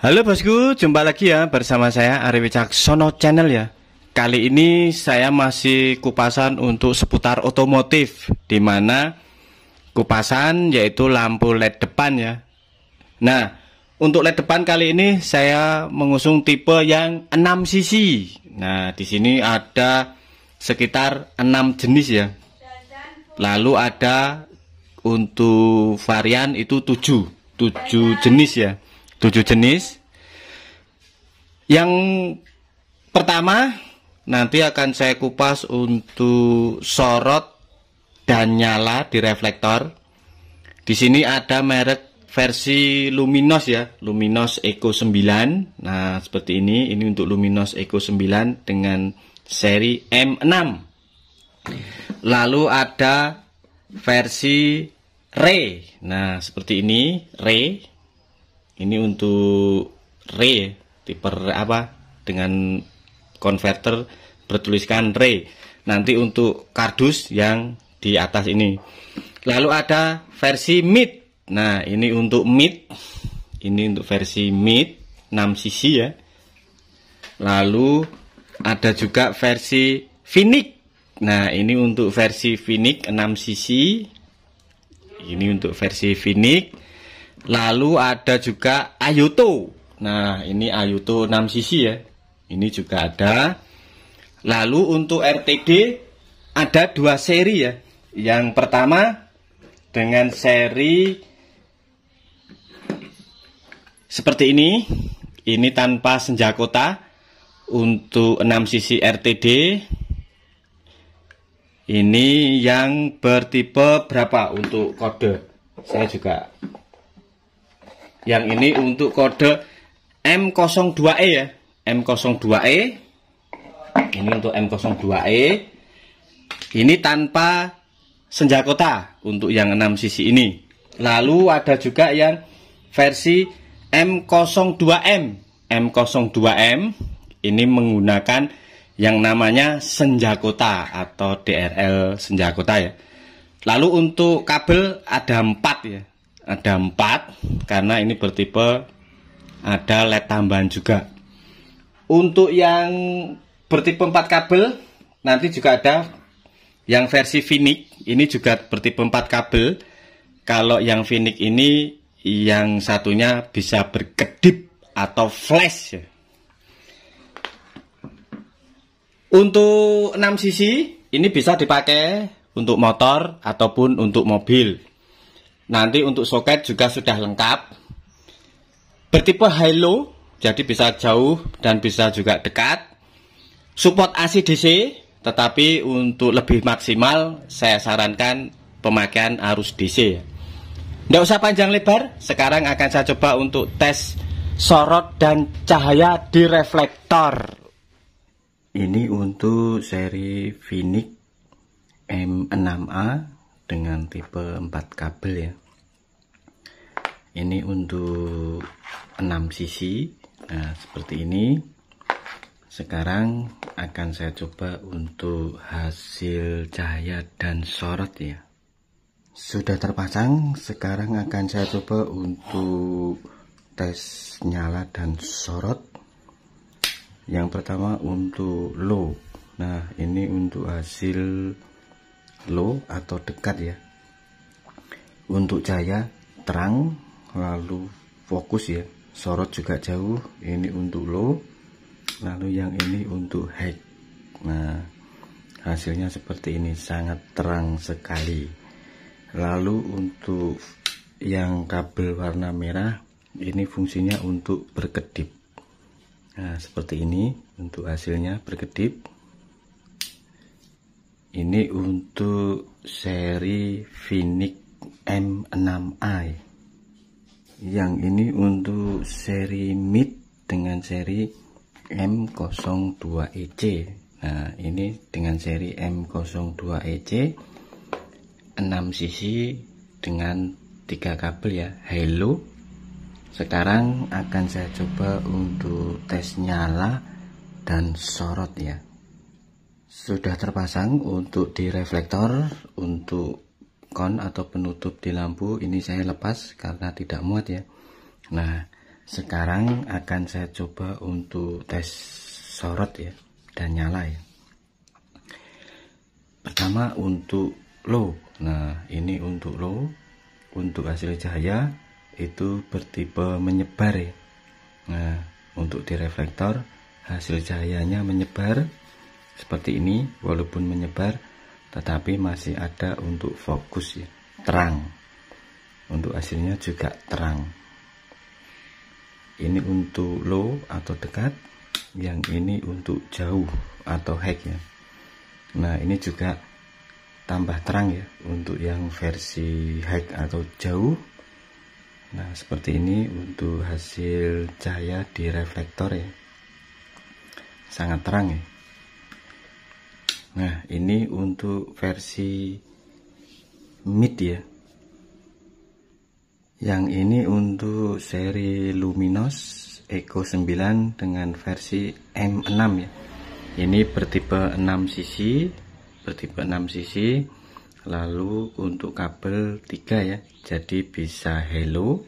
Halo bosku, jumpa lagi ya bersama saya Ari Wicaksono Channel ya. Kali ini saya masih kupasan untuk seputar otomotif di mana kupasan yaitu lampu LED depan ya. Nah, untuk LED depan kali ini saya mengusung tipe yang 6 sisi. Nah, di sini ada sekitar 6 jenis ya lalu ada untuk varian itu 7 7 jenis ya 7 jenis yang pertama nanti akan saya kupas untuk sorot dan nyala di reflektor di sini ada merek versi Luminos ya Luminos Eco 9 nah seperti ini ini untuk Luminos Eco 9 dengan seri M6 lalu ada versi Re nah seperti ini Re ini untuk Re tipe apa dengan konverter bertuliskan Re nanti untuk kardus yang di atas ini lalu ada versi mid nah ini untuk mid ini untuk versi mid 6 sisi ya lalu ada juga versi Finik. Nah, ini untuk versi Finik 6 sisi. Ini untuk versi Finik. Lalu ada juga Ayuto. Nah, ini Ayuto 6 sisi ya. Ini juga ada. Lalu untuk RTD ada dua seri ya. Yang pertama dengan seri seperti ini. Ini tanpa senjakota untuk 6 sisi RTD ini yang bertipe berapa untuk kode saya juga yang ini untuk kode M02E ya M02E ini untuk M02E ini tanpa senjakota untuk yang 6 sisi ini lalu ada juga yang versi M02M M02M ini menggunakan yang namanya senjakota atau DRL senjakota ya. Lalu untuk kabel ada empat ya, ada empat karena ini bertipe ada led tambahan juga. Untuk yang bertipe 4 kabel nanti juga ada yang versi finik. ini juga bertipe 4 kabel. Kalau yang finik ini yang satunya bisa berkedip atau flash ya. Untuk 6 sisi ini bisa dipakai untuk motor ataupun untuk mobil. Nanti untuk soket juga sudah lengkap. Bertipe high low, jadi bisa jauh dan bisa juga dekat. Support AC DC, tetapi untuk lebih maksimal saya sarankan pemakaian arus DC. Tidak usah panjang lebar, sekarang akan saya coba untuk tes sorot dan cahaya di reflektor. Ini untuk seri Vinic M6A dengan tipe 4 kabel ya. Ini untuk 6 sisi. Nah, seperti ini. Sekarang akan saya coba untuk hasil cahaya dan sorot ya. Sudah terpasang, sekarang akan saya coba untuk tes nyala dan sorot yang pertama untuk low nah ini untuk hasil low atau dekat ya untuk cahaya terang lalu fokus ya sorot juga jauh ini untuk low lalu yang ini untuk high nah hasilnya seperti ini sangat terang sekali lalu untuk yang kabel warna merah ini fungsinya untuk berkedip Nah, seperti ini untuk hasilnya berkedip. Ini untuk seri Phoenix M6i. Yang ini untuk seri mid dengan seri M02EC. Nah, ini dengan seri M02EC 6 sisi dengan 3 kabel ya. halo sekarang akan saya coba untuk tes nyala dan sorot ya sudah terpasang untuk di reflektor untuk kon atau penutup di lampu ini saya lepas karena tidak muat ya nah sekarang akan saya coba untuk tes sorot ya dan nyala ya pertama untuk low nah ini untuk low untuk hasil cahaya itu bertipe menyebar ya. Nah, untuk di reflektor hasil cahayanya menyebar seperti ini walaupun menyebar tetapi masih ada untuk fokus ya, terang. Untuk hasilnya juga terang. Ini untuk low atau dekat, yang ini untuk jauh atau high ya. Nah, ini juga tambah terang ya untuk yang versi high atau jauh Nah seperti ini untuk hasil cahaya di reflektor ya Sangat terang ya Nah ini untuk versi mid ya Yang ini untuk seri Luminos Eco 9 dengan versi M6 ya Ini bertipe 6 sisi Bertipe 6 sisi lalu untuk kabel 3 ya jadi bisa hello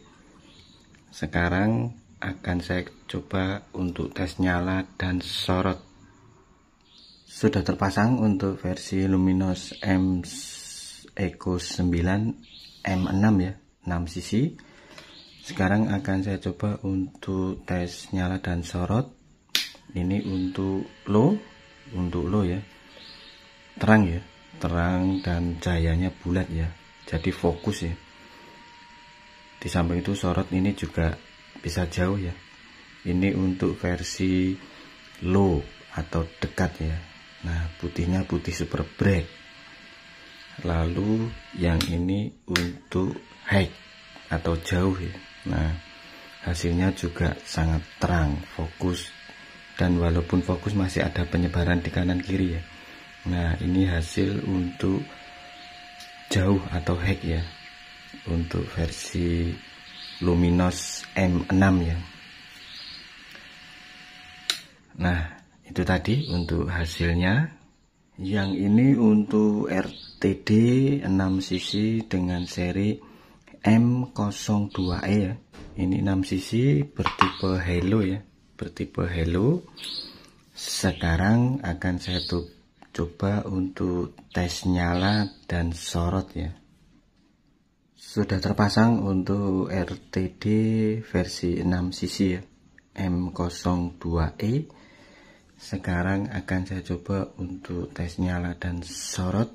sekarang akan saya coba untuk tes nyala dan sorot sudah terpasang untuk versi Luminos M Eco 9 M6 ya 6 sisi sekarang akan saya coba untuk tes nyala dan sorot ini untuk low untuk low ya terang ya terang dan cahayanya bulat ya jadi fokus ya di samping itu sorot ini juga bisa jauh ya ini untuk versi low atau dekat ya nah putihnya putih super bright lalu yang ini untuk high atau jauh ya nah hasilnya juga sangat terang fokus dan walaupun fokus masih ada penyebaran di kanan kiri ya Nah ini hasil untuk jauh atau hack ya untuk versi Luminos M6 ya nah itu tadi untuk hasilnya yang ini untuk RTD 6 sisi dengan seri M02E ya ini 6 sisi bertipe halo ya bertipe halo sekarang akan saya tutup coba untuk tes nyala dan sorot ya sudah terpasang untuk RTD versi 6 sisi ya M02E sekarang akan saya coba untuk tes nyala dan sorot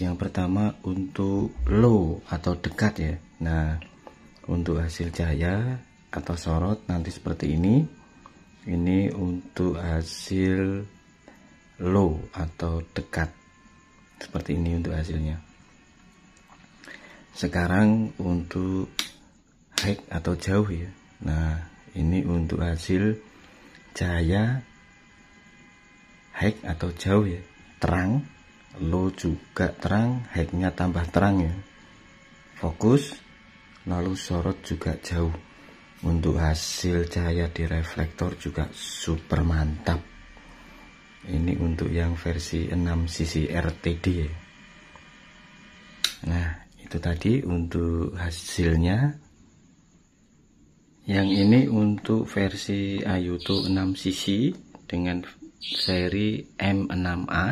yang pertama untuk low atau dekat ya nah untuk hasil cahaya atau sorot nanti seperti ini ini untuk hasil low atau dekat seperti ini untuk hasilnya sekarang untuk high atau jauh ya nah ini untuk hasil cahaya high atau jauh ya terang low juga terang high-nya tambah terang ya fokus lalu sorot juga jauh untuk hasil cahaya di reflektor juga super mantap ini untuk yang versi 6 sisi RTD nah itu tadi untuk hasilnya yang ini untuk versi Ayuto 6 sisi dengan seri M6A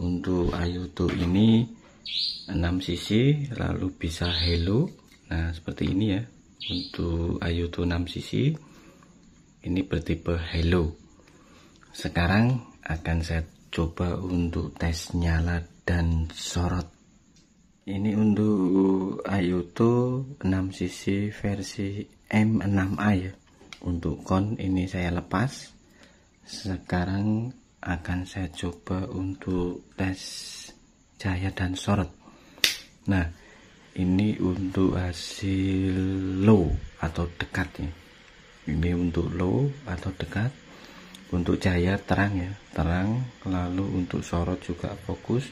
untuk Ayuto ini 6 sisi lalu bisa Hello nah seperti ini ya untuk Ayuto 6 sisi ini bertipe Hello sekarang akan saya coba untuk tes nyala dan sorot ini untuk Ayuto 6 sisi versi M6A ya untuk kon ini saya lepas sekarang akan saya coba untuk tes cahaya dan sorot nah ini untuk hasil low atau dekat ya ini untuk low atau dekat untuk cahaya terang ya terang lalu untuk sorot juga fokus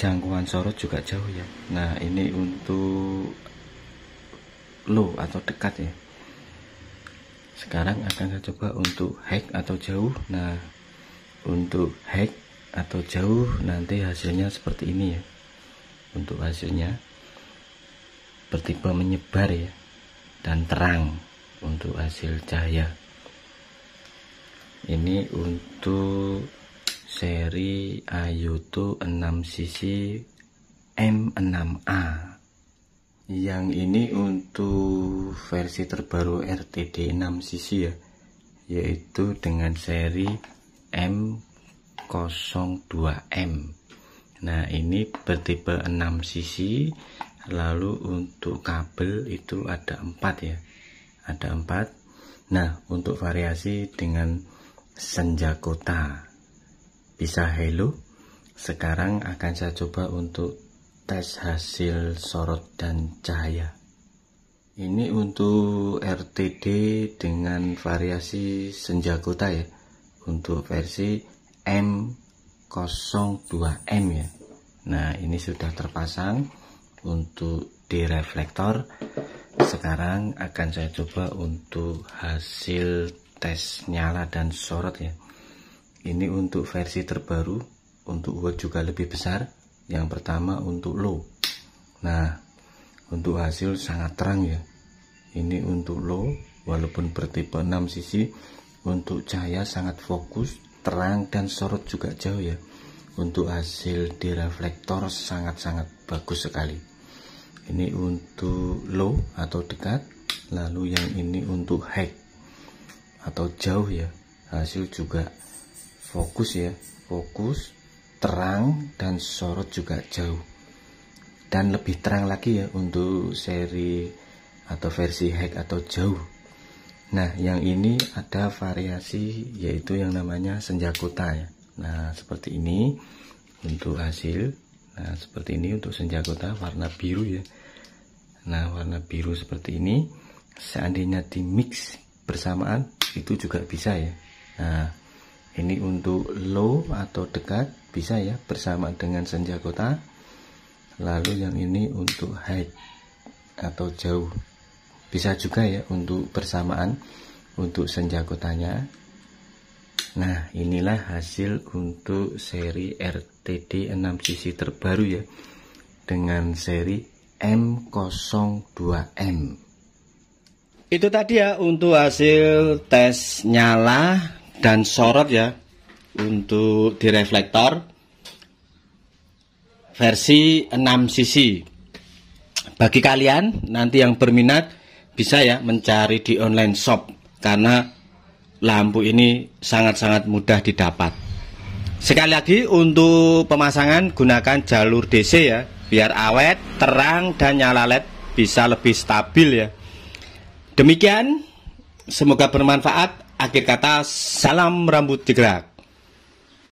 jangkauan sorot juga jauh ya nah ini untuk low atau dekat ya sekarang akan saya coba untuk high atau jauh nah untuk high atau jauh nanti hasilnya seperti ini ya untuk hasilnya bertipe menyebar ya dan terang untuk hasil cahaya ini untuk seri Ayuto 6 sisi M6A yang ini untuk versi terbaru RTD 6 sisi ya yaitu dengan seri M02M nah ini bertipe 6 sisi lalu untuk kabel itu ada 4 ya ada 4 nah untuk variasi dengan senja kota bisa halo. sekarang akan saya coba untuk tes hasil sorot dan cahaya ini untuk RTD dengan variasi senja kota ya untuk versi M02M ya nah ini sudah terpasang untuk di reflektor sekarang akan saya coba untuk hasil tes nyala dan sorot ya ini untuk versi terbaru untuk watt juga lebih besar yang pertama untuk low nah untuk hasil sangat terang ya ini untuk low walaupun bertipe 6 sisi untuk cahaya sangat fokus terang dan sorot juga jauh ya untuk hasil di reflektor sangat-sangat bagus sekali ini untuk low atau dekat lalu yang ini untuk high atau jauh ya hasil juga fokus ya fokus terang dan sorot juga jauh dan lebih terang lagi ya untuk seri atau versi high atau jauh nah yang ini ada variasi yaitu yang namanya senja kota ya nah seperti ini untuk hasil nah seperti ini untuk senja kota warna biru ya nah warna biru seperti ini seandainya di mix bersamaan itu juga bisa ya nah ini untuk low atau dekat bisa ya bersama dengan senja kota lalu yang ini untuk high atau jauh bisa juga ya untuk bersamaan untuk senja kotanya nah inilah hasil untuk seri RTD 6 sisi terbaru ya dengan seri M02M itu tadi ya untuk hasil tes nyala dan sorot ya untuk di reflektor versi 6 cc Bagi kalian nanti yang berminat bisa ya mencari di online shop karena lampu ini sangat-sangat mudah didapat. Sekali lagi untuk pemasangan gunakan jalur DC ya biar awet, terang dan nyala LED bisa lebih stabil ya. Demikian, semoga bermanfaat. Akhir kata, salam rambut digerak.